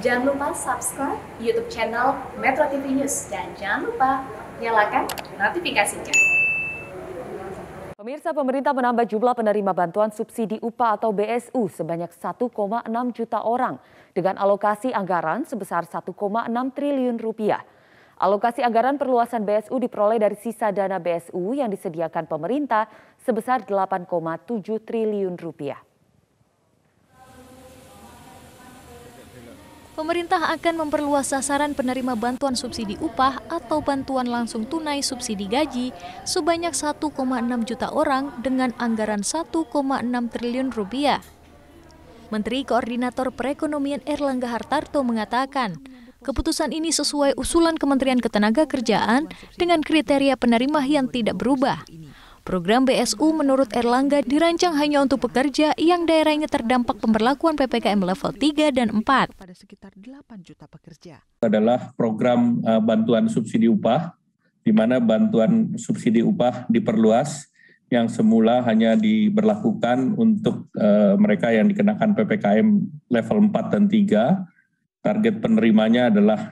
Jangan lupa subscribe YouTube channel Metro TV News dan jangan lupa nyalakan notifikasinya. Pemirsa pemerintah menambah jumlah penerima bantuan subsidi upah atau BSU sebanyak 1,6 juta orang dengan alokasi anggaran sebesar 1,6 triliun rupiah. Alokasi anggaran perluasan BSU diperoleh dari sisa dana BSU yang disediakan pemerintah sebesar 8,7 triliun rupiah. pemerintah akan memperluas sasaran penerima bantuan subsidi upah atau bantuan langsung tunai subsidi gaji sebanyak 1,6 juta orang dengan anggaran 1,6 triliun rupiah. Menteri Koordinator Perekonomian Erlangga Hartarto mengatakan, keputusan ini sesuai usulan Kementerian Ketenagakerjaan dengan kriteria penerima yang tidak berubah, Program BSU menurut Erlangga dirancang hanya untuk pekerja yang daerahnya terdampak pemberlakuan PPKM level 3 dan 4. Pada sekitar 8 juta pekerja. Adalah program eh, bantuan subsidi upah di mana bantuan subsidi upah diperluas yang semula hanya diberlakukan untuk eh, mereka yang dikenakan PPKM level 4 dan 3. Target penerimanya adalah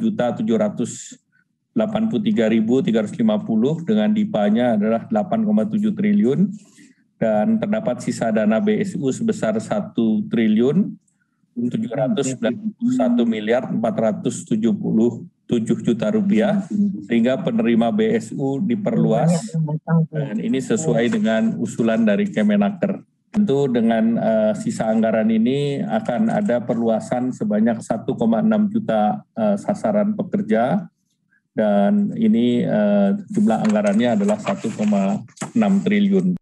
juta ratus. 83.350 dengan DIPA-nya adalah 8,7 triliun dan terdapat sisa dana BSU sebesar 1 triliun 791 miliar 477 juta rupiah sehingga penerima BSU diperluas dan ini sesuai dengan usulan dari Kemenaker. Tentu dengan uh, sisa anggaran ini akan ada perluasan sebanyak 1,6 juta uh, sasaran pekerja dan ini uh, jumlah anggarannya adalah 1,6 triliun.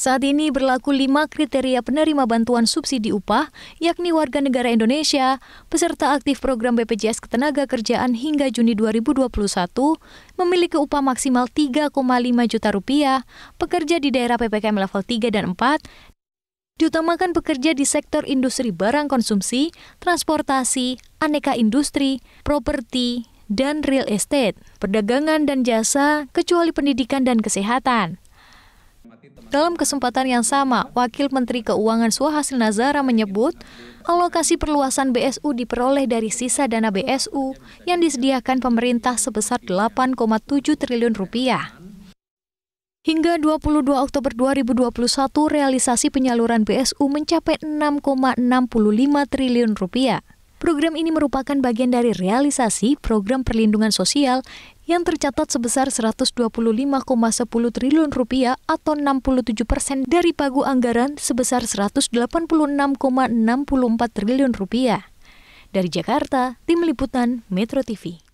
Saat ini berlaku lima kriteria penerima bantuan subsidi upah, yakni warga negara Indonesia, peserta aktif program BPJS Ketenagakerjaan hingga Juni 2021, memiliki upah maksimal 3,5 juta rupiah, pekerja di daerah PPKM level 3 dan 4, diutamakan pekerja di sektor industri barang konsumsi, transportasi, aneka industri, properti, dan real estate, perdagangan dan jasa, kecuali pendidikan dan kesehatan. Dalam kesempatan yang sama, Wakil Menteri Keuangan Suhasil Nazara menyebut, alokasi perluasan BSU diperoleh dari sisa dana BSU yang disediakan pemerintah sebesar 8,7 triliun rupiah. Hingga 22 Oktober 2021, realisasi penyaluran BSU mencapai 6,65 triliun rupiah. Program ini merupakan bagian dari realisasi program perlindungan sosial yang tercatat sebesar 125,10 triliun rupiah atau 67 persen dari pagu anggaran sebesar 186,64 triliun rupiah. Dari Jakarta, Tim Liputan Metro TV.